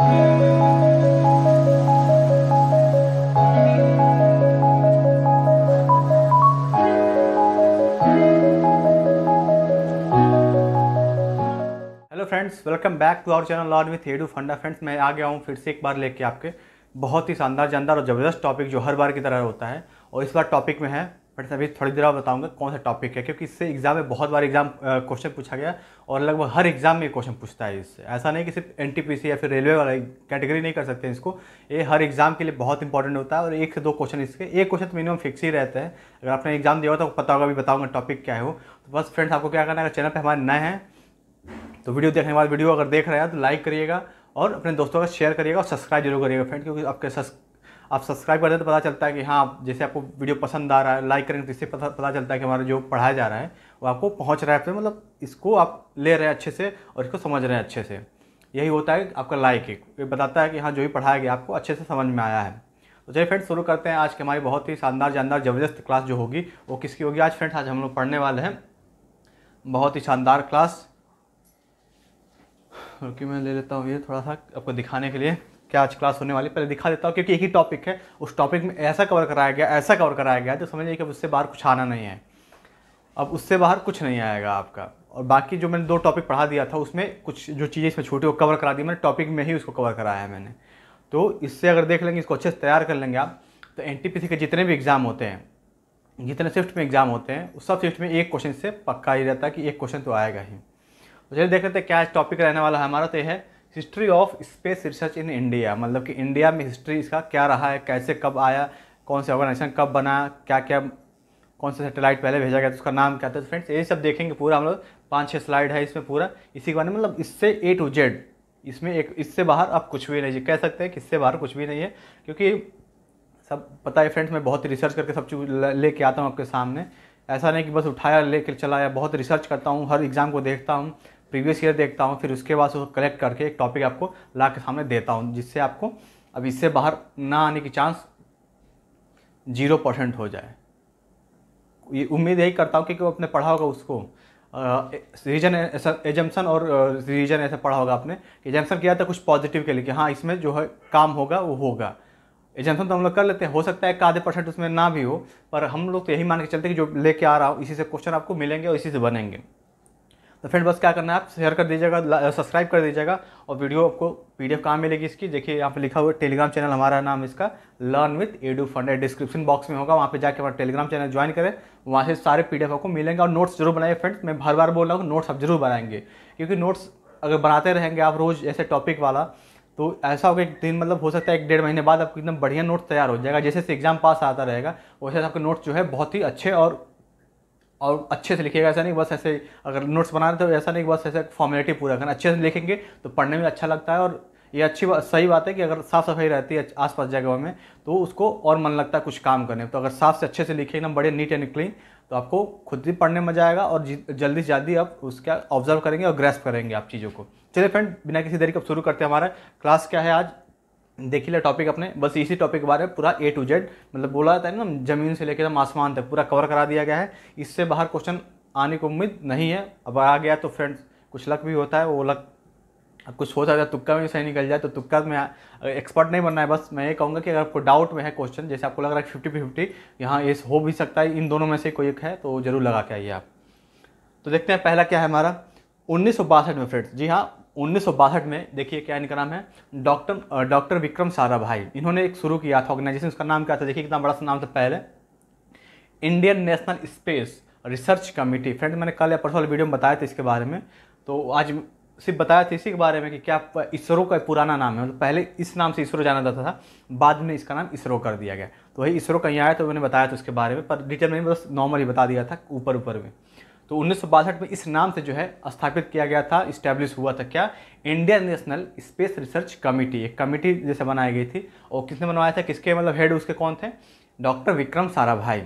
friends welcome back to our channel lord with Edu Funda friends मैं आ गया हूँ फिर से एक बार लेके आपके बहुत ही शानदार जानदार और ज़बरदस्त टॉपिक जो हर बार की तरह होता है और इस बार टॉपिक में है बट अभी थोड़ी देर बाद बताऊंगा कौन सा टॉपिक है क्योंकि इससे एग्जाम में बहुत बार एग्जाम क्वेश्चन पूछा गया और लगभग हर एग्जाम में क्वेश्चन पूछता है इससे ऐसा नहीं कि सिर्फ एन या फिर रेलवे वाला कैटेगरी नहीं कर सकते हैं इसको ये हर एग्जाम के लिए बहुत इंपॉर्टेंट होता है और एक से दो क्वेश्चन इसके एक क्वेश्चन तो मिनिमम फिक्स ही रहते हैं अगर आपने एग्जाम दिया हो तो पता होगा अभी बताऊँगा टॉपिक क्या है वो तो बस फ्रेंड्स आपको क्या करना है अगर चैनल पर हमारे नए हैं तो वीडियो देखने के बाद वीडियो अगर देख रहे हैं तो लाइक करिएगा और अपने दोस्तों का शेयर करिएगा और सब्सक्राइब जरूर करिएगा फ्रेंड क्योंकि आपके आप सब्सक्राइब कर हैं तो पता चलता है कि हाँ जैसे आपको वीडियो पसंद आ रहा है लाइक करेंगे तो इससे पता पता चलता है कि हमारा जो पढ़ाया जा रहा है वो आपको पहुँच रहा है फिर तो मतलब इसको आप ले रहे हैं अच्छे से और इसको समझ रहे हैं अच्छे से यही होता है आपका लाइक एक ये बताता है कि हाँ जो भी पढ़ाया गया आपको अच्छे से समझ में आया है तो चलिए फ्रेंड्स शुरू करते हैं आज की हमारी बहुत ही शानदार जानदार ज़बरदस्त क्लास जो होगी वो किसकी होगी आज फ्रेंड्स आज हम लोग पढ़ने वाले हैं बहुत ही शानदार क्लास रुकी मैं ले लेता हूँ ये थोड़ा सा आपको दिखाने के लिए क्या आज क्लास होने वाली पहले दिखा देता हूँ क्योंकि एक ही टॉपिक है उस टॉपिक में ऐसा कवर कराया गया ऐसा कवर कराया गया तो समझिए कि अब उससे बाहर कुछ आना नहीं है अब उससे बाहर कुछ नहीं आएगा आपका और बाकी जो मैंने दो टॉपिक पढ़ा दिया था उसमें कुछ जो चीज़ें इसमें छोटी वो कवर करा दी मैंने टॉपिक में ही उसको कवर कराया है मैंने तो इससे अगर देख लेंगे इसको अच्छे से तैयार कर लेंगे आप तो एन के जितने भी एग्ज़ाम होते हैं जितने शिफ्ट में एग्ज़ाम होते हैं उस सब शिफ्ट में एक क्वेश्चन से पक्का ही रहता है कि एक क्वेश्चन तो आएगा ही तो चलिए देख लेते हैं क्या टॉपिक रहने वाला है हमारा तो यह है history of space research in India मतलब कि इंडिया में हिस्ट्री इसका क्या रहा है कैसे कब आया कौन से ऑर्गेनाइजेशन कब बना क्या क्या कौन सा सैटेलाइट पहले भेजा गया तो उसका नाम क्या था तो फ्रेंड्स ये सब देखेंगे पूरा हम लोग पाँच छः स्लाइड है इसमें पूरा इसी के बारे में मतलब इससे ए टू जेड इसमें एक इससे बाहर आप कुछ भी नहीं कह सकते हैं कि इससे बाहर कुछ भी नहीं है क्योंकि सब पता है फ्रेंड्स मैं बहुत रिसर्च करके सब चीज़ लेके आता हूँ आपके सामने ऐसा नहीं कि बस उठाया लेकर चलाया बहुत रिसर्च करता हूँ हर एग्ज़ाम को देखता हूँ प्रीवियस ईयर देखता हूँ फिर उसके बाद उसको कलेक्ट करके एक टॉपिक आपको ला के सामने देता हूँ जिससे आपको अब इससे बाहर ना आने की चांस जीरो परसेंट हो जाए ये उम्मीद यही करता हूँ क्योंकि अपने पढ़ा होगा उसको रीजन एजम्सन और रीजन ऐसा पढ़ा होगा आपने एजम्सन किया था तो कुछ पॉजिटिव के लिए कि हाँ इसमें जो है काम होगा वो होगा एजम्सन तो हम लोग कर लेते हैं हो सकता है एक आधे परसेंट उसमें ना भी हो पर हम लोग तो यही मान के चलते कि जो लेके आ रहा हूँ इसी से क्वेश्चन आपको मिलेंगे और इसी से बनेंगे तो फ्रेंड बस क्या करना है आप शेयर कर दीजिएगा सब्सक्राइब कर दीजिएगा और वीडियो आपको पी डी कहाँ मिलेगी इसकी देखिए यहाँ पे लिखा हुआ टेलीग्राम चैनल हमारा नाम इसका learn with Edu Funda description box में होगा वहाँ पे जाकर हमारा टेलीग्राम चैनल ज्वाइन करें वहाँ से सारे पी आपको मिलेंगे और नोट्स जरूर बनाइए फ्रेंड्स मैं हर बार बोल रहा हूँ नोट्स आप जरूर बनाएंगे क्योंकि नोट्स अगर बनाते रहेंगे आप रोज़ ऐसे टॉपिक वाला तो ऐसा होगा एक दिन मतलब हो सकता है एक डेढ़ महीने बाद आपको एकदम बढ़िया नोट्स तैयार हो जाएगा जैसे जैसे एग्जाम पास आता रहेगा वैसे आपके नोट्स जो है बहुत ही अच्छे और और अच्छे से लिखिएगा ऐसा नहीं बस ऐसे अगर नोट्स बना रहे तो ऐसा नहीं बस ऐसे फॉर्मेलिटी पूरा करना अच्छे से लिखेंगे तो पढ़ने में अच्छा लगता है और ये अच्छी बात सही बात है कि अगर साफ सफाई रहती है आसपास जगहों में तो उसको और मन लगता है कुछ काम करने में तो अगर साफ से अच्छे से लिखे ना बड़े नीट एंड क्लीन तो आपको खुद भी पढ़ने मजा आएगा और जल्दी से जल्दी आप उसका ऑब्जर्व करेंगे और ग्रेस्प करेंगे आप चीज़ों को चलिए फ्रेंड बिना किसी देरी के शुरू करते हैं हमारा क्लास क्या है आज देख लिया टॉपिक अपने बस इसी टॉपिक के बारे में पूरा ए टू जेड मतलब बोला जाता है ना जमीन से लेकर आसमान तक पूरा कवर करा दिया गया है इससे बाहर क्वेश्चन आने की उम्मीद नहीं है अब आ गया तो फ्रेंड्स कुछ लक भी होता है वो लक अब कुछ हो सकता है तुक्का में सही निकल जाए तो तुक्का में एक्सपर्ट नहीं बनना है बस मैं ये कहूँगा कि अगर आपको डाउट में है क्वेश्चन जैसे आपको लग रहा है फिफ्टी फिफ्टी यहाँ ये हो भी सकता है इन दोनों में से कोई एक है तो ज़रूर लगा के आइए आप तो देखते हैं पहला क्या है हमारा उन्नीस में फ्रेंड्स जी हाँ उन्नीस में देखिए क्या इनका नाम है डॉक्टर डॉक्टर विक्रम सारा भाई इन्होंने एक शुरू किया था ऑर्गेनाइजेशन उसका नाम क्या था देखिए कितना बड़ा सा नाम था पहले Indian national space research committee friend मैंने कल या परसों वीडियो में बताया था इसके बारे में तो आज सिर्फ बताया था इसी के बारे में कि क्या इसरो का पुराना नाम है मतलब पहले इस नाम से इसरो जाना जाता था बाद में इसका नाम इसरो कर दिया गया तो वही इसरो कहीं आया तो मैंने बताया था उसके बारे में पर डिटेल में बस नॉर्मली बता दिया था ऊपर ऊपर में तो उन्नीस में इस नाम से जो है स्थापित किया गया था इस्टेब्लिश हुआ था क्या Indian national space research committee एक कमेटी जैसे बनाई गई थी और किसने बनवाया था किसके मतलब हेड उसके कौन थे डॉक्टर विक्रम साराभाई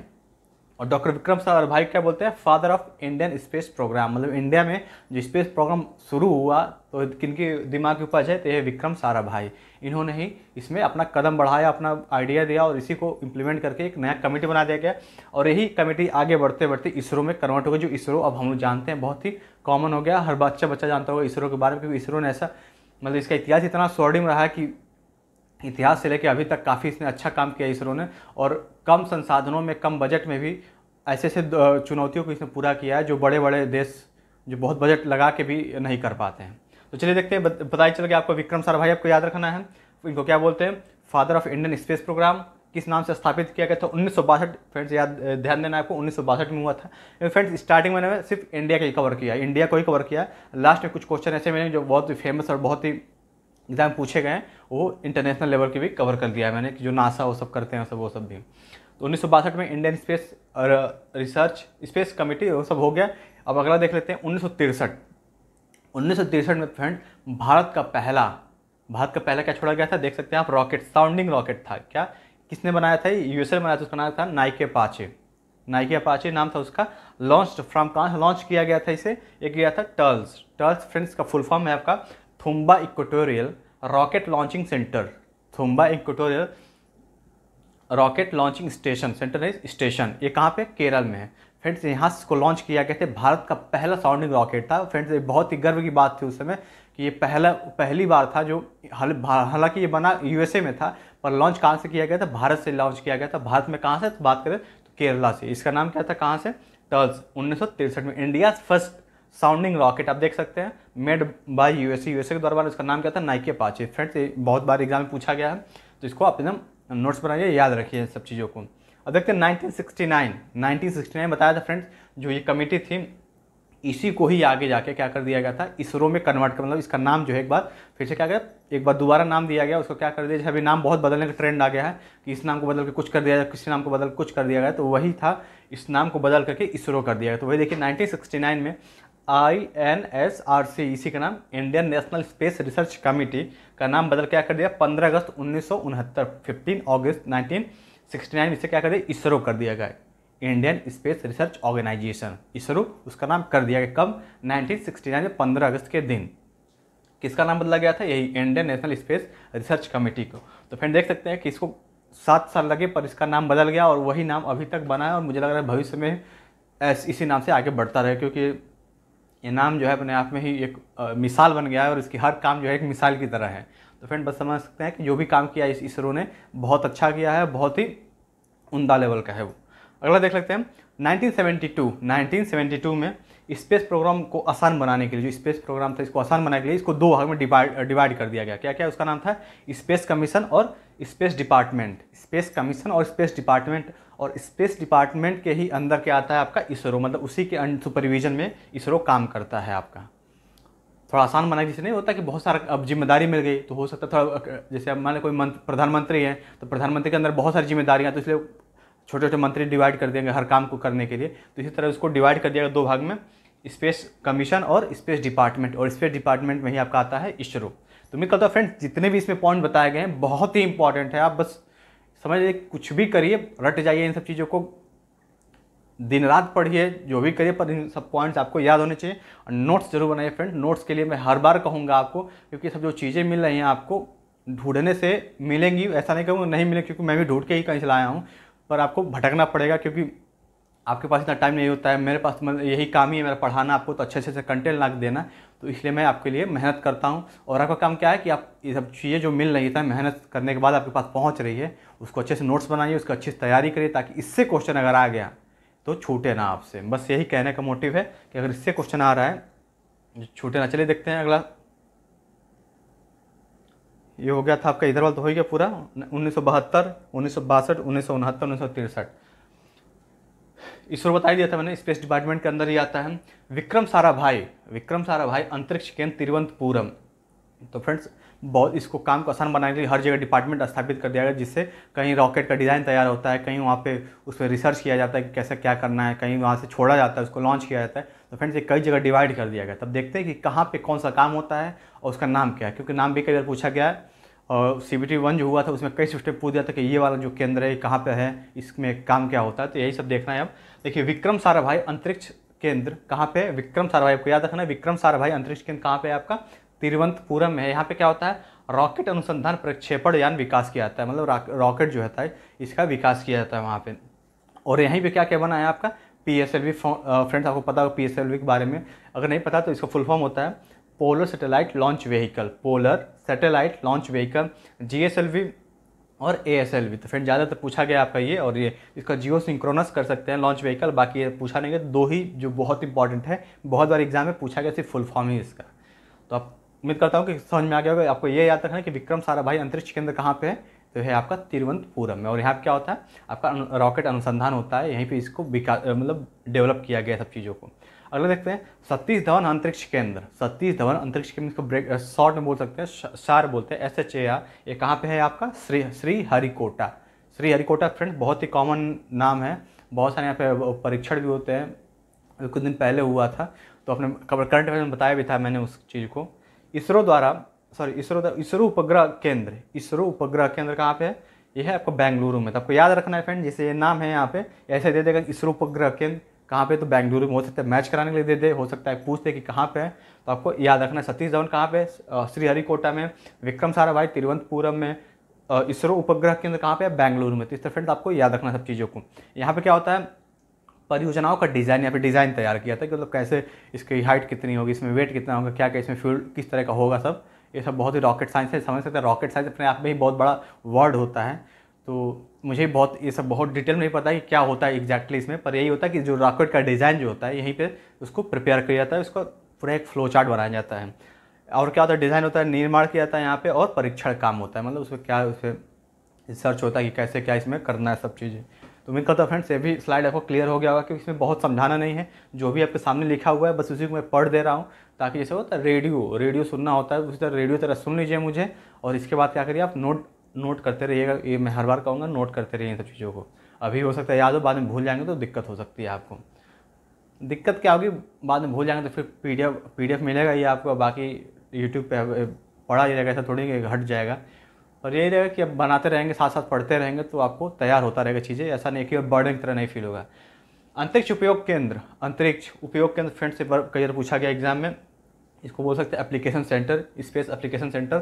और डॉक्टर विक्रम साराभाई क्या बोलते हैं father of Indian space programme मतलब इंडिया में जो स्पेस प्रोग्राम शुरू हुआ तो की दिमाग की उपज है तो यह विक्रम भाई इन्होंने ही इसमें अपना कदम बढ़ाया अपना आइडिया दिया और इसी को इम्प्लीमेंट करके एक नया कमेटी बना दिया गया और यही कमेटी आगे बढ़ते बढ़ते इसरो में कन्वर्ट हो गई जो इसरो अब हम लोग जानते हैं बहुत ही कॉमन हो गया हर बच्चा बच्चा जानता होगा इसरो के बारे में क्योंकि इसरो ने ऐसा मतलब इसका इतिहास इतना स्वर्णिम रहा कि इतिहास से लेकर अभी तक काफ़ी इसने अच्छा काम किया इसरो ने और कम संसाधनों में कम बजट में भी ऐसे ऐसे चुनौतियों को इसने पूरा किया है जो बड़े बड़े देश जो बहुत बजट लगा के भी नहीं कर पाते हैं तो चलिए देखते हैं ही चल गया आपको विक्रम भाई आपको याद रखना है इनको क्या बोलते हैं father of Indian space programme किस नाम से स्थापित किया गया था उन्नीस फ्रेंड्स याद ध्यान देना आपको उन्नीस में हुआ था फ्रेंड्स स्टार्टिंग मैंने सिर्फ इंडिया का ही कवर किया इंडिया को ही कवर किया लास्ट में कुछ क्वेश्चन ऐसे मैंने जो बहुत ही फेमस और बहुत ही एग्जाम पूछे गए वो इंटरनेशनल लेवल के भी कवर कर दिया है मैंने कि जो नासा वो सब करते हैं सब वो सब भी तो उन्नीस में इंडियन स्पेस और रिसर्च स्पेस कमेटी वो सब हो गया अब अगला देख लेते हैं उन्नीस उन्नीस में फ्रेंड भारत का पहला भारत का पहला क्या छोड़ा गया था देख सकते हैं आप रॉकेट साउंडिंग रॉकेट था क्या किसने बनाया था यूएसए बनाया था उसका नाम था नाइके पाचे नाइके पाचे नाम था उसका लॉन्च फ्रॉम कहाँ लॉन्च किया गया था इसे एक गया था टर्ल्स टर्ल्स फ्रेंड्स का फुल फॉर्म है आपका Thumba equatorial rocket launching centre Thumba equatorial rocket launching station centre station ये कहाँ पे केरल में है फ्रेंड्स यहाँ इसको लॉन्च किया गया थे भारत का पहला साउंडिंग रॉकेट था फ्रेंड्स ये बहुत ही गर्व की बात थी उस समय कि ये पहला पहली बार था जो हालांकि ये बना यूएसए में था पर लॉन्च कहाँ से किया गया था भारत से लॉन्च किया गया था भारत में कहाँ से तो बात करें तो केरला से इसका नाम क्या था कहाँ से टर्ल्स उन्नीस में इंडिया फर्स्ट साउंडिंग रॉकेट आप देख सकते हैं मेड बाय यूएसए यूएसए के दौरान इसका नाम क्या था नाइके पाचे फ्रेंड्स ये बहुत बार एग्जाम में पूछा गया है तो इसको आप एकदम नोट्स बनाइए याद रखिए सब चीज़ों को अब देखते हैं 1969 1969 बताया था फ्रेंड्स जो ये कमेटी थी इसी को ही आगे जाके क्या कर दिया गया था इसरो में कन्वर्ट कर मतलब इसका नाम जो है एक बार फिर से क्या गया एक बार दोबारा नाम दिया गया उसको क्या कर दिया जैसे अभी नाम बहुत बदलने का ट्रेंड आ गया है कि इस नाम को बदल के कुछ कर दिया जाए किसी नाम को बदल कुछ कर दिया गया तो वही था इस नाम को बदल करके इसरो कर दिया गया तो वही देखिए नाइनटीन में I N S R C इसी का नाम Indian national space research Committee का नाम बदल क्या कर दिया पंद्रह अगस्त उन्नीस सौ उनहत्तर fifteen August nineteen sixty nine इसे क्या कर दिया इसरो कर दिया गया Indian Space Research Organisation ISRO उसका नाम कर दिया गया कब 1969 में 15 अगस्त के दिन किसका नाम बदला गया था यही Indian national space research Committee को तो फ्रेंड देख सकते हैं कि इसको सात साल लगे पर इसका नाम बदल गया और वही नाम अभी तक बना है और मुझे लग रहा है भविष्य में इसी नाम से आगे बढ़ता रहे क्योंकि ये नाम जो है अपने आप में ही एक मिसाल बन गया है और इसकी हर काम जो है एक मिसाल की तरह है तो फ्रेंड बस समझ सकते हैं कि जो भी काम किया इस इसरो ने बहुत अच्छा किया है बहुत ही उमदा लेवल का है वो अगला देख लेते हैं 1972 1972 में स्पेस प्रोग्राम को आसान बनाने के लिए जो स्पेस प्रोग्राम था इसको आसान बनाने के लिए इसको दो भाग में डिवाइड डिवाइड कर दिया गया क्या क्या उसका नाम था स्पेस कमीशन और स्पेस डिपार्टमेंट स्पेस कमीशन और स्पेस डिपार्टमेंट और स्पेस डिपार्टमेंट के ही अंदर क्या आता है आपका इसरो मतलब उसी के सुपरविजन में इसरो काम करता है आपका थोड़ा आसान बनाया जैसे नहीं होता कि बहुत सारा अब जिम्मेदारी मिल गई तो हो सकता थोड़ा जैसे अब मान लो कोई प्रधानमंत्री है तो प्रधानमंत्री के अंदर बहुत सारी जिम्मेदारियाँ तो इसलिए छोटे छोटे मंत्री डिवाइड कर देंगे हर काम को करने के लिए तो इसी तरह उसको डिवाइड कर दिया दो भाग में स्पेस कमीशन और स्पेस डिपार्टमेंट और स्पेस डिपार्टमेंट में ही आपका आता है इसरो तो मैं कहता हूँ फ्रेंड्स जितने भी इसमें पॉइंट बताए गए हैं बहुत ही इंपॉर्टेंट है आप बस समझ लीजिए कुछ भी करिए रट जाइए इन सब चीज़ों को दिन रात पढ़िए जो भी करिए पर इन सब पॉइंट्स आपको याद होने चाहिए और नोट्स जरूर बनाइए फ्रेंड नोट्स के लिए मैं हर बार कहूँगा आपको क्योंकि सब जो चीज़ें मिल रही हैं आपको ढूंढने से मिलेंगी ऐसा नहीं कहूँगा नहीं मिले क्योंकि मैं भी ढूंढ के ही कहीं से लाया हूँ पर आपको भटकना पड़ेगा क्योंकि आपके पास इतना टाइम नहीं होता है मेरे पास मतलब यही काम ही है मेरा पढ़ाना आपको तो अच्छे अच्छे से कंटेंट ला देना तो इसलिए मैं आपके लिए मेहनत करता हूँ और आपका काम क्या है कि आप ये सब चीज़ें जो मिल रही है मेहनत करने के बाद आपके पास पहुँच रही है उसको अच्छे से नोट्स बनाइए अच्छे अच्छी तैयारी करिए ताकि इससे क्वेश्चन अगर आ गया तो छूटे ना आपसे बस यही कहने का मोटिव है कि अगर इससे क्वेश्चन आ रहा है छूटे ना चलिए देखते हैं अगला ये हो गया था आपका इधर वाला तो हो गया पूरा उन्नीस सौ बहत्तर उन्नीस सौ बासठ उन्नीस सौ उनहत्तर उन्नीस सौ तिरसठ बता दिया था मैंने स्पेस डिपार्टमेंट के अंदर ही आता है विक्रम सारा भाई विक्रम सारा भाई अंतरिक्ष केंद्र तिरुवंतपुरम तो फ्रेंड्स बहुत इसको काम को आसान बनाने के लिए हर जगह डिपार्टमेंट स्थापित कर दिया गया जिससे कहीं रॉकेट का डिज़ाइन तैयार होता है कहीं वहाँ पे उस पर रिसर्च किया जाता है कि कैसे क्या करना है कहीं वहाँ से छोड़ा जाता है उसको लॉन्च किया जाता है तो फ्रेंड्स ये कई जगह डिवाइड कर दिया गया तब देखते हैं कि कहाँ पर कौन सा काम होता है और उसका नाम क्या है क्योंकि नाम भी कई बार पूछा गया है और सी बी वन जो हुआ था उसमें कई सिस्टम पूछ दिया था कि ये वाला जो केंद्र है कहाँ पर है इसमें काम क्या होता है तो यही सब देखना है अब देखिए विक्रम सारा अंतरिक्ष केंद्र कहाँ पे विक्रम सारा भाई आपको याद रखना है विक्रम भाई अंतरिक्ष केंद्र कहाँ पे है आपका तिरुवंतपुरम में है यहाँ पे क्या होता है रॉकेट अनुसंधान प्रक्षेपण यान विकास किया जाता है मतलब रॉकेट जो होता है इसका विकास किया जाता है वहाँ पे और यहीं पे क्या क्या बना है आपका P S L V friends आपको पता होगा पी एस एल वी के बारे में अगर नहीं पता तो इसका फुल फॉर्म होता है polar satellite launch vehicle polar satellite launch vehicle G V और ए एस एल वी तो फ्रेंड ज़्यादातर पूछा गया आपका ये और ये इसका जियो सिंक्रोनस कर सकते हैं लॉन्च व्हीकल बाकी ये पूछा नहीं गया दो ही जो बहुत इंपॉर्टेंट है बहुत बार एग्जाम में पूछा गया सिर्फ फुल फॉर्म ही इसका तो आप उम्मीद करता हूँ कि समझ में आ गया होगा आपको ये याद रखना है कि विक्रम सारा भाई अंतरिक्ष केंद्र कहाँ पे है तो है आपका तिरुवंतपुरम में और यहाँ पर क्या होता है आपका रॉकेट अनुसंधान होता है यहीं पर इसको विकास मतलब डेवलप किया गया सब चीज़ों को अगला देखते हैं सतीश धवन अंतरिक्ष केंद्र सतीश धवन अंतरिक्ष केंद्र इसको ब्रेक शॉर्ट में बोल सकते हैं सार बोलते हैं एस एच ए आर ये कहाँ पे है आपका Sri Sriharikota Sriharikota friend बहुत ही कॉमन नाम है बहुत सारे यहाँ पे परीक्षण भी होते हैं कुछ दिन पहले हुआ था तो अपने करंट अफेयर में बताया भी था मैंने उस चीज़ को इसरो द्वारा सॉरी इसरो इसरो उपग्रह केंद्र इसरो उपग्रह केंद्र कहाँ पे है ये है आपको बेंगलुरु में तो आपको याद रखना है फ्रेंड जैसे ये नाम है यहाँ पे ऐसे दे देगा इसरो उपग्रह केंद्र कहाँ पे तो बेंगलुरु में हो सकता है मैच कराने के लिए दे दे हो सकता है पूछते कि कहाँ पे है तो आपको याद रखना है सतीश धवन कहाँ पे श्रीहरिकोटा में विक्रम साराभाई तिरुवंतपुरम में इसरो उपग्रह केंद्र कहाँ पे है बेंगलुरु में तो इस तरह फ्रेंड आपको याद रखना सब चीज़ों को यहाँ पे क्या होता है परियोजनाओं का डिज़ाइन या फिर डिज़ाइन तैयार किया था कि मतलब कैसे इसकी हाइट कितनी होगी इसमें वेट कितना होगा क्या क्या इसमें फ्यूल किस तरह का होगा सब ये सब बहुत ही रॉकेट साइंस है समझ सकते हैं रॉकेट साइंस अपने आप में ही बहुत बड़ा वर्ड होता है तो मुझे बहुत ये सब बहुत डिटेल में नहीं पता है कि क्या होता है एग्जैक्टली इसमें पर यही होता है कि जो रॉकेट का डिज़ाइन जो होता है यहीं पर उसको प्रिपेयर किया जाता है उसका पूरा एक फ्लो चार्ट बनाया जाता है और क्या होता है डिज़ाइन होता है निर्माण किया जाता है यहाँ पर और परीक्षण काम होता है मतलब उसमें क्या उसमें रिसर्च होता है कि कैसे क्या इसमें करना है सब चीज़ें तो उम्मीद करता हूँ फ्रेंड्स ये भी स्लाइड आपको क्लियर हो गया होगा क्योंकि इसमें बहुत समझाना नहीं है जो भी आपके सामने लिखा हुआ है बस उसी को मैं पढ़ दे रहा हूँ ताकि जैसे होता है रेडियो रेडियो सुनना होता है उसी तरह रेडियो तरह सुन लीजिए मुझे और इसके बाद क्या करिए आप नोट नोट करते रहिएगा ये मैं हर बार कहूँगा नोट करते रहिए इन सब चीज़ों को अभी हो सकता है याद हो बाद में भूल जाएंगे तो दिक्कत हो सकती है आपको दिक्कत क्या होगी बाद में भूल जाएंगे तो फिर पी डी एफ मिलेगा ये आपको बाकी यूट्यूब पर पढ़ा जाएगा ऐसा थोड़ी घट जाएगा और यही रहेगा कि अब बनाते रहेंगे साथ साथ पढ़ते रहेंगे तो आपको तैयार होता रहेगा चीज़ें ऐसा नहीं कि बर्डन की तरह नहीं फील होगा अंतरिक्ष उपयोग केंद्र अंतरिक्ष उपयोग केंद्र फ्रेंड से कई बार पूछा गया एग्जाम में इसको बोल सकते हैं application centre space application centre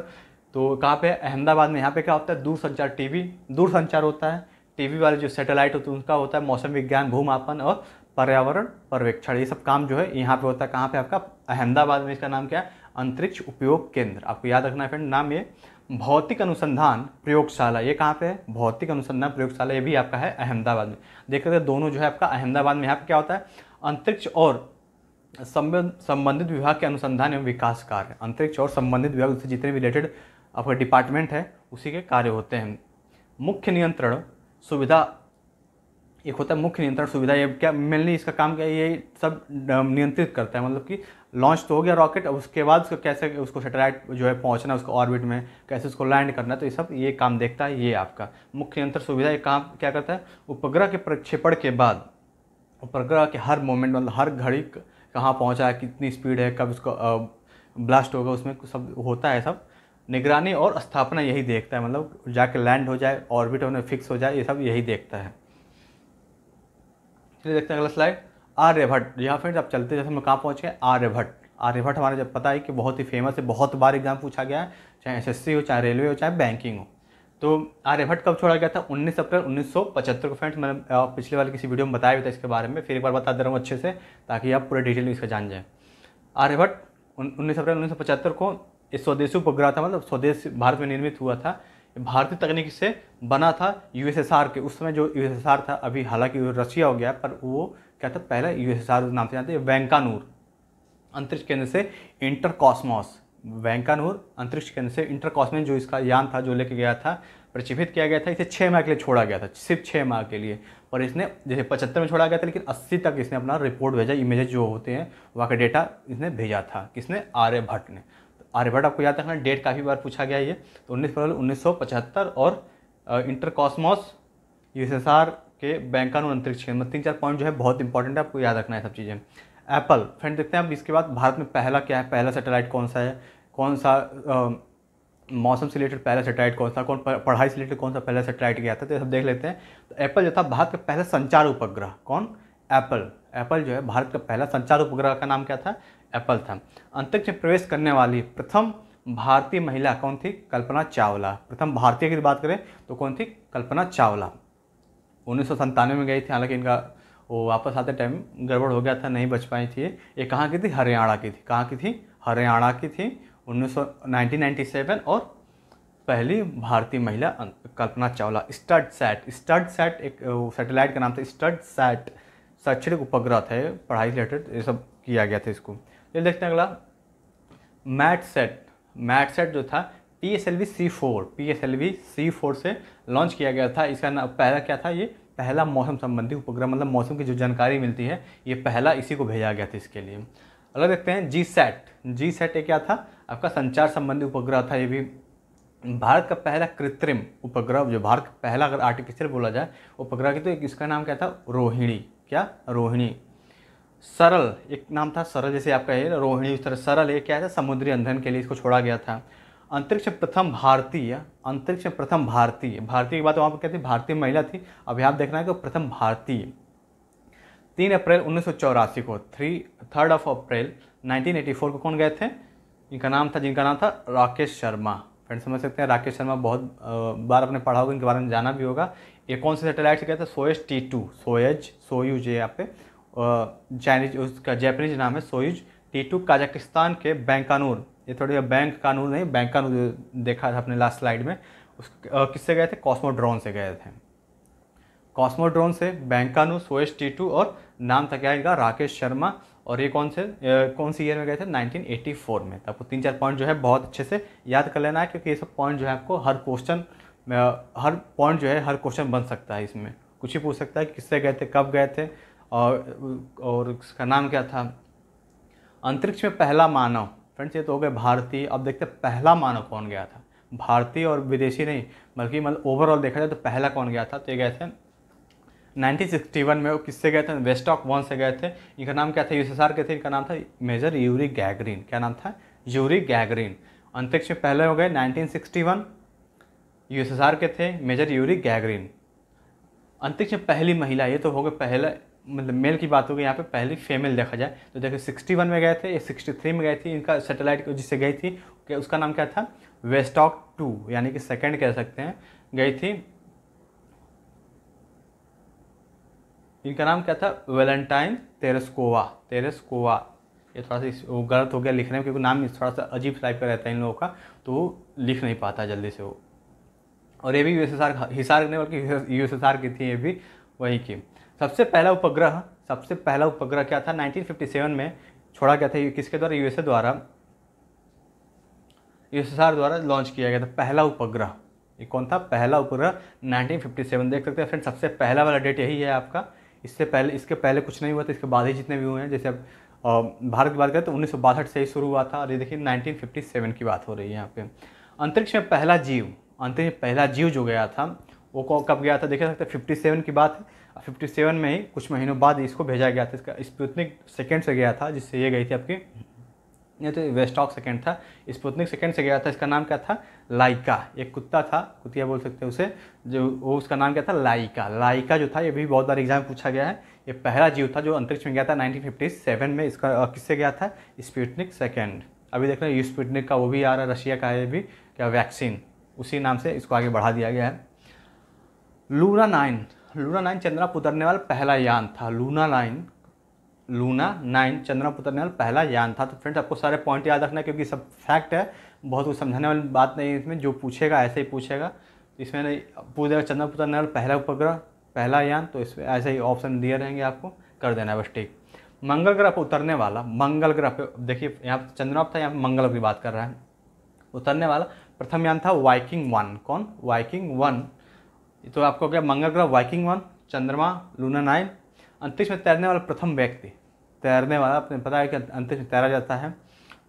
तो कहाँ पे अहमदाबाद में यहाँ पे क्या होता है दूरसंचार टीवी दूरसंचार होता है टीवी वाले जो सैटेलाइट होते हैं उनका होता है मौसम विज्ञान भूमापन और पर्यावरण पर्यवेक्षण ये सब काम जो है यहाँ पे होता है कहाँ पे आपका अहमदाबाद में इसका नाम क्या है अंतरिक्ष उपयोग केंद्र आपको याद रखना है फ्रेंड नाम ये भौतिक अनुसंधान प्रयोगशाला ये कहाँ पे है भौतिक अनुसंधान प्रयोगशाला ये भी आपका है अहमदाबाद में देख रहे दोनों जो है आपका अहमदाबाद में यहाँ पे क्या होता है अंतरिक्ष और संबंधित विभाग के अनुसंधान एवं विकास कार्य अंतरिक्ष और संबंधित विभाग से जितने भी रिलेटेड आपका डिपार्टमेंट है उसी के कार्य होते हैं मुख्य नियंत्रण सुविधा एक होता है मुख्य नियंत्रण सुविधा ये क्या मेनली इसका काम क्या ये सब नियंत्रित करता है मतलब कि लॉन्च तो हो गया रॉकेट अब उसके बाद उसको कैसे उसको सेटेलाइट जो है पहुंचना उसको ऑर्बिट में कैसे उसको लैंड करना तो ये सब ये काम देखता है ये आपका मुख्य यंत्र सुविधा ये काम क्या करता है उपग्रह के प्रक्षेपण के बाद उपग्रह के हर मोमेंट मतलब हर घड़ी कहाँ पहुँचा है कितनी स्पीड है कब उसको ब्लास्ट होगा उसमें सब होता है सब निगरानी और स्थापना यही देखता है मतलब जाके लैंड हो जाए ऑर्बिट होने फिक्स हो जाए ये सब यही देखता है चलिए देखते हैं अगला स्लाइड आर्यभट्ट यहाँ फ्रेंड्स आप चलते जैसे हम कहाँ पहुँच गया आर्यभट्ट आर्यभट्ट हमारे जब पता है कि बहुत ही फेमस है बहुत बार एग्जाम पूछा गया है चाहे एस हो चाहे रेलवे हो चाहे बैंकिंग हो तो आर्यभट्ट कब छोड़ा गया था 19 अप्रैल 1975 को फ्रेंड्स मैंने पिछले वाले किसी वीडियो में बताया भी था इसके बारे में फिर एक बार बता दे रहा हूँ अच्छे से ताकि आप पूरे डिटेल में इसका जान जाएँ आर्यभट्ट उन्नीस अप्रैल उन्नीस को इस स्वदेशी उपग्रह था मतलब स्वदेश भारत में निर्मित हुआ था भारतीय तकनीक से बना था यूएसएसआर के उस समय जो यूएसएसआर था अभी हालांकि रशिया हो गया पर वो क्या था पहला यूएसएसआर नाम से जानते हैं वैंकानूर अंतरिक्ष केंद्र से इंटर वैंकानूर अंतरिक्ष केंद्र से इंटर जो इसका यान था जो लेके गया था प्रक्षेपित किया गया था इसे छः माह के लिए छोड़ा गया था सिर्फ छः माह के लिए और इसने जैसे पचहत्तर में छोड़ा गया था लेकिन अस्सी तक इसने अपना रिपोर्ट भेजा इमेजेज जो होते हैं वहाँ का डेटा इसने भेजा था किसने आर्यभट्ट ने तो आर्यभट्ट आपको याद रखना डेट काफ़ी बार पूछा गया ये तो उन्नीस फरवरी उन्नीस और इंटर कॉस्मोस यू के अंतरिक्ष क्षेत्र में तीन चार पॉइंट जो है बहुत इंपॉर्टेंट है आपको याद रखना है सब चीज़ें एप्पल फ्रेंड देखते हैं अब इसके बाद भारत में पहला क्या है पहला सेटेलाइट कौन सा है कौन सा मौसम से रिलेटेड पहला सेटेलाइट कौन सा कौन पढ़ाई से रिलेटेड कौन सा पहला सेटेलाइट गया था तो ये सब देख लेते हैं तो एप्पल जो था भारत का पहला संचार उपग्रह कौन एप्पल एप्पल जो है भारत का पहला संचार उपग्रह का नाम क्या था एप्पल था अंतरिक्ष में प्रवेश करने वाली प्रथम भारतीय महिला कौन थी कल्पना चावला प्रथम भारतीय की बात करें तो कौन थी कल्पना चावला उन्नीस में गई थी हालांकि इनका वो वापस आते टाइम गड़बड़ हो गया था नहीं बच पाई थी ये कहाँ की थी हरियाणा की थी कहाँ की थी हरियाणा की थी उन्नीस और पहली भारतीय महिला अं-, Kalpana Chawla STUDSAT STUDSAT एक सैटेलाइट का नाम था स्टड सेट शैक्षणिक उपग्रह थे पढ़ाई रिलेटेड ये सब किया गया था इसको ये देखते हैं अगला मैट सेट मैट सेट जो था P S L V C four P S L V C four से लॉन्च किया गया था इसका नाम पहला क्या था ये पहला मौसम संबंधी उपग्रह मतलब मौसम की जो जानकारी मिलती है ये पहला इसी को भेजा गया था इसके लिए अलग देखते हैं जी सेट जी सेट ये क्या था आपका संचार संबंधी उपग्रह था ये भी भारत का पहला कृत्रिम उपग्रह जो भारत का पहला अगर आर्टिफिशियल बोला जाए उपग्रह की तो एक इसका नाम क्या था रोहिणी क्या रोहिणी सरल एक नाम था सरल जैसे आपका ये रोहिणी उस तरह सरल ये क्या था समुद्री अंधन के लिए इसको छोड़ा गया था अंतरिक्ष प्रथम भारतीय अंतरिक्ष प्रथम भारतीय भारतीय की बात वहाँ पर कहते हैं भारतीय महिला थी अब यहाँ देखना है कि प्रथम भारतीय तीन अप्रैल उन्नीस को थ्री थर्ड ऑफ अप्रैल 1984 को कौन गए थे इनका नाम था जिनका नाम था राकेश शर्मा फ्रेंड समझ सकते हैं राकेश शर्मा बहुत बार आपने पढ़ा होगा इनके बारे में जाना भी होगा ये कौन से सैटेलाइट से गए थे Soyuz T two Soyuz Soyuz ये यहाँ पे चाइनीज उसका जैपनीज नाम है सोयूज टी टू काजाकिस्तान के बैंकानूर ये थोड़ी बैंक कानून नहीं बैंक कानून देखा था अपने लास्ट स्लाइड में उस किससे गए थे कॉस्मोड्रोन से गए थे कॉस्मोड्रोन से बैंक कानून सोएस टी टू और नाम था क्या इनका राकेश शर्मा और ये कौन से कौन सी ईयर में गए थे 1984 में तो आपको तीन चार पॉइंट जो है बहुत अच्छे से याद कर लेना है क्योंकि ये सब पॉइंट जो है आपको हर क्वेश्चन हर पॉइंट जो है हर क्वेश्चन बन सकता है इसमें कुछ ही पूछ सकता है कि किससे गए थे कब गए थे और और उसका नाम क्या था अंतरिक्ष में पहला मानव फ्रेंड्स ये तो हो गए भारतीय अब देखते हैं पहला मानव कौन गया था भारतीय और विदेशी नहीं बल्कि मतलब ओवरऑल देखा जाए तो पहला कौन गया था तो ये गए थे 1961 में वो किससे गए थे वेस्टॉक वन से गए थे इनका नाम क्या था यूएसएसआर के थे इनका नाम था मेजर यूरी गैगरीन क्या नाम था यूरी गैगरीन अंतरिक्ष में पहले हो गए 1961 यूएसएसआर के थे मेजर यूरी गैगरीन अंतरिक्ष में पहली महिला ये तो हो गए पहले मतलब मेल की बात हो गई यहाँ पे पहली फीमेल देखा जाए तो देखिए 61 में गए थे ये 63 में गई थी इनका सैटेलाइट जिससे गई थी कि उसका नाम क्या था वेस्टॉक टू यानी कि सेकेंड कह सकते हैं गई थी इनका नाम क्या था वेलेंटाइन तेरेस्कोवा तेरेस्कोवा ये थोड़ा सा वो गलत हो गया लिखने में क्योंकि नाम थोड़ा सा अजीब टाइप का रहता है इन लोगों का तो वो लिख नहीं पाता जल्दी से वो और ये भी यूएसएसआर हिसार नहीं बल्कि यूएसएसआर की थी ये भी वहीं की सबसे पहला उपग्रह सबसे पहला उपग्रह क्या था 1957 में छोड़ा गया था किसके द्वारा यूएसए द्वारा यूएसएसआर द्वारा लॉन्च किया गया था पहला उपग्रह ये कौन था पहला उपग्रह 1957 देख सकते हैं फ्रेंड सबसे पहला वाला डेट यही है आपका इससे पहले इसके पहले कुछ नहीं हुआ था इसके बाद ही जितने भी हुए हैं जैसे अब भारत की बात करें तो उन्नीस से ही शुरू हुआ था और ये देखिए नाइनटीन की बात हो रही है यहाँ पे अंतरिक्ष में पहला जीव अंतरिक्ष में पहला जीव जो गया था वो कब गया था देख सकते फिफ्टी सेवन की बात है 57 में ही कुछ महीनों बाद इसको भेजा गया था इसका स्पुतनिक सेकेंड से गया था जिससे ये गई थी आपकी ये तो वेस्टॉक सेकेंड था स्पुतनिक सेकेंड से गया था इसका नाम क्या था लाइका एक कुत्ता था कुतिया बोल सकते हैं उसे जो वो उसका नाम क्या था लाइका लाइका जो था ये भी बहुत बार एग्जाम पूछा गया है ये पहला जीव था जो अंतरिक्ष में गया था नाइनटीन में इसका किससे गया था स्पुतनिक सेकेंड अभी देख रहे हैं स्पुतनिक का वो भी आ रहा है रशिया का है भी क्या वैक्सीन उसी नाम से इसको आगे बढ़ा दिया गया है लूना नाइन लूना नाइन चंद्रमा उतरने वाला पहला यान था लूना नाइन लूना नाइन चंद्रमा उतरने वाला पहला यान था तो फ्रेंड्स आपको सारे पॉइंट याद रखना क्योंकि सब फैक्ट है बहुत कुछ समझाने वाली बात नहीं है इसमें जो पूछेगा ऐसे ही पूछेगा इसमें पूछेगा चंद्रमा पर उतरने वाला पहला उपग्रह पहला यान तो इसमें ऐसे ही ऑप्शन दिए रहेंगे आपको कर देना है बस ठीक मंगल ग्रह पर उतरने वाला मंगल ग्रह पे देखिए यहाँ पर चंद्रमा था यहाँ पर मंगल की बात कर रहा है उतरने वाला प्रथम यान था वाइकिंग वन कौन वाइकिंग वन तो आपको क्या मंगल ग्रह वाइकिंग वन चंद्रमा लूना नाइन अंतरिक्ष में तैरने वाला प्रथम व्यक्ति तैरने वाला आपने पता है कि अंतरिक्ष में तैरा जाता है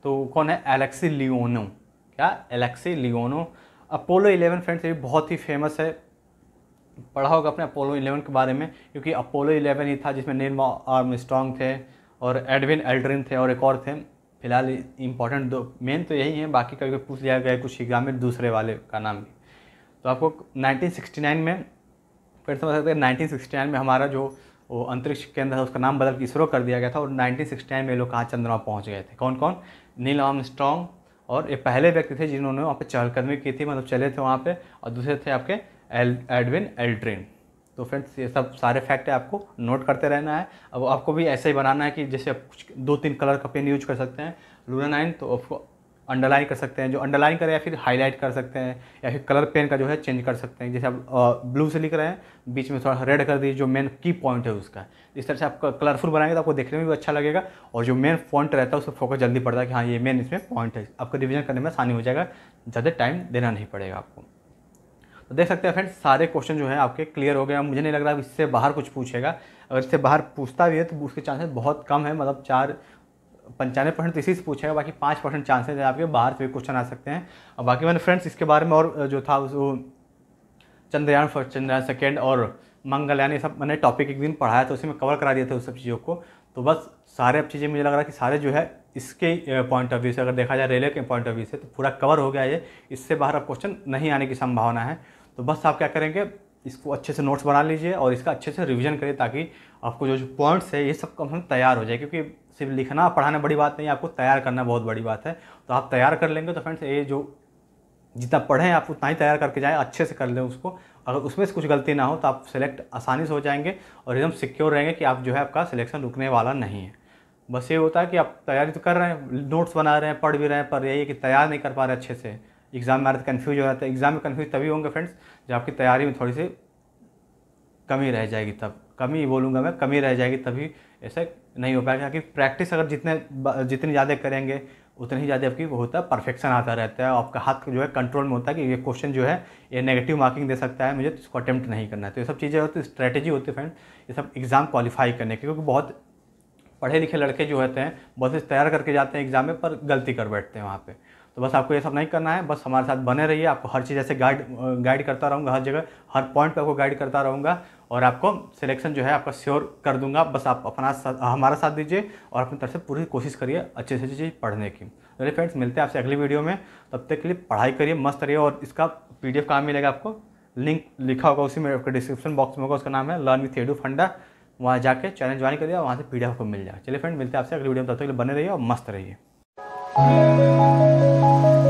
तो कौन है एलेक्सी लियोनो क्या Alexei Leonov Apollo eleven friends ये बहुत ही फेमस है पढ़ा होगा अपने अपोलो इलेवन के बारे में क्योंकि अपोलो इलेवन ही था जिसमें नील आर्म स्ट्रॉन्ग थे और एडविन एल्ड्रिन थे और एक और थे फिलहाल इंपॉर्टेंट दो मेन तो यही है बाकी कभी पूछ लिया गया कुछ एग्जाम में दूसरे वाले का नाम भी तो आपको 1969 में फिर समझ सकते हैं 1969 में हमारा जो वो अंतरिक्ष केंद्र है उसका नाम बदल के इसरो कर दिया गया था और 1969 में लोग कहाँ चंद्रमा पहुँच गए थे कौन कौन नील आम स्ट्रॉन्ग और ये पहले व्यक्ति थे जिन्होंने वहाँ पर चहलकदमी की थी मतलब चले थे वहाँ पर और दूसरे थे आपके एल एडविन एल्ट्रीन तो फ्रेंड्स ये सब सारे फैक्ट है आपको नोट करते रहना है अब आपको भी ऐसे ही बनाना है कि जैसे आप कुछ दो तीन कलर का पेन यूज कर सकते हैं लूना नाइन तो आपको अंडरलाइन कर सकते हैं जो अंडरलाइन करें या फिर हाईलाइट कर सकते हैं या फिर कलर पेन का जो है चेंज कर सकते हैं जैसे आप ब्लू से लिख रहे हैं बीच में थोड़ा रेड कर दीजिए जो मेन की पॉइंट है उसका इस तरह से आप कलरफुल बनाएंगे तो आपको देखने में भी अच्छा लगेगा और जो मेन पॉइंट रहता है उस पर फोकस जल्दी पड़ता है कि हाँ ये मेन इसमें पॉइंट है आपको रिविजन करने में आसानी हो जाएगा ज़्यादा टाइम देना नहीं पड़ेगा आपको तो देख सकते हैं फ्रेंड्स सारे क्वेश्चन जो है आपके क्लियर हो गए मुझे नहीं लग रहा इससे बाहर कुछ पूछेगा अगर इससे बाहर पूछता भी है तो उसके चांसेस बहुत कम है मतलब चार पंचानवे परसेंट तो इसी से है बाकी पाँच परसेंट चांसेज है आपके बाहर से भी क्वेश्चन आ सकते हैं और बाकी मैंने फ्रेंड्स इसके बारे में और जो था वो चंद्रयान फर्स्ट चंद्रयान सेकेंड और मंगलयान ये सब मैंने टॉपिक एक दिन पढ़ाया तो उसी कवर करा दिया था उस सब चीज़ों को तो बस सारे अब चीज़ें मुझे लग रहा है कि सारे जो है इसके पॉइंट ऑफ व्यू से अगर देखा जाए रेलवे के पॉइंट ऑफ व्यू से तो पूरा कवर हो गया ये इससे बाहर अब क्वेश्चन नहीं आने की संभावना है तो बस आप क्या करेंगे इसको अच्छे से नोट्स बना लीजिए और इसका अच्छे से रिविजन करिए ताकि आपको जो जो पॉइंट्स है ये सब कम कम तैयार हो जाए क्योंकि सिर्फ लिखना पढ़ाना बड़ी बात नहीं आपको तैयार करना बहुत बड़ी बात है तो आप तैयार कर लेंगे तो फ्रेंड्स ये जो जितना पढ़ें आप उतना ही तैयार करके जाएँ अच्छे से कर लें उसको अगर उसमें से कुछ गलती ना हो तो आप सिलेक्ट आसानी से हो जाएंगे और एकदम सिक्योर रहेंगे कि आप जो है आपका सिलेक्शन रुकने वाला नहीं है बस ये होता है कि आप तैयारी तो कर रहे हैं नोट्स बना रहे हैं पढ़ भी रहे हैं पर यही है कि तैयार नहीं कर पा रहे अच्छे से एग्ज़ाम में आ रहे कन्फ्यूज तो हो रहा था एग्ज़ाम में कन्फ्यूज तभी होंगे फ्रेंड्स जब आपकी तैयारी में थोड़ी सी कमी रह जाएगी तब कमी बोलूँगा मैं कमी रह जाएगी तभी ऐसे नहीं हो पाएगा कि प्रैक्टिस अगर जितने जितनी ज़्यादा करेंगे उतनी ही ज़्यादा आपकी वो होता है परफेक्शन आता रहता है आपका हाथ जो है कंट्रोल में होता है कि ये क्वेश्चन जो है ये नेगेटिव मार्किंग दे सकता है मुझे तो इसको अटैम्प्ट नहीं करना है तो ये सब चीज़ें होती है स्ट्रैटेजी होती है फ्रेंड ये सब एग्ज़ाम क्वालिफाई करने की क्योंकि बहुत पढ़े लिखे लड़के जो होते हैं बहुत तैयार करके जाते हैं एग्ज़ाम में पर गलती कर बैठते हैं वहाँ पर तो बस आपको ये सब नहीं करना है बस हमारे साथ बने रहिए आपको हर चीज़ ऐसे गाइड गाइड करता रहूँगा हर जगह हर पॉइंट पे आपको गाइड करता रहूँगा और आपको सिलेक्शन जो है आपका श्योर कर दूंगा बस आप अपना साथ हमारा साथ दीजिए और अपनी तरफ से पूरी कोशिश करिए अच्छे से चीज़ पढ़ने की चलिए फ्रेंड्स मिलते हैं आपसे अगली वीडियो में तब तक के लिए पढ़ाई करिए मस्त रहिए और इसका पी डी मिलेगा आपको लिंक लिखा होगा उसी में आपके डिस्क्रिप्शन बॉक्स में होगा उसका नाम है लर्न विथ एडू फंडा वहाँ जाके चैनल ज्वाइन करिए वहाँ से पी डी मिल जाएगा चलिए फ्रेंड मिलते हैं आपसे अगली वीडियो में तब तक के लिए बने रहिए और मस्त रहिए Música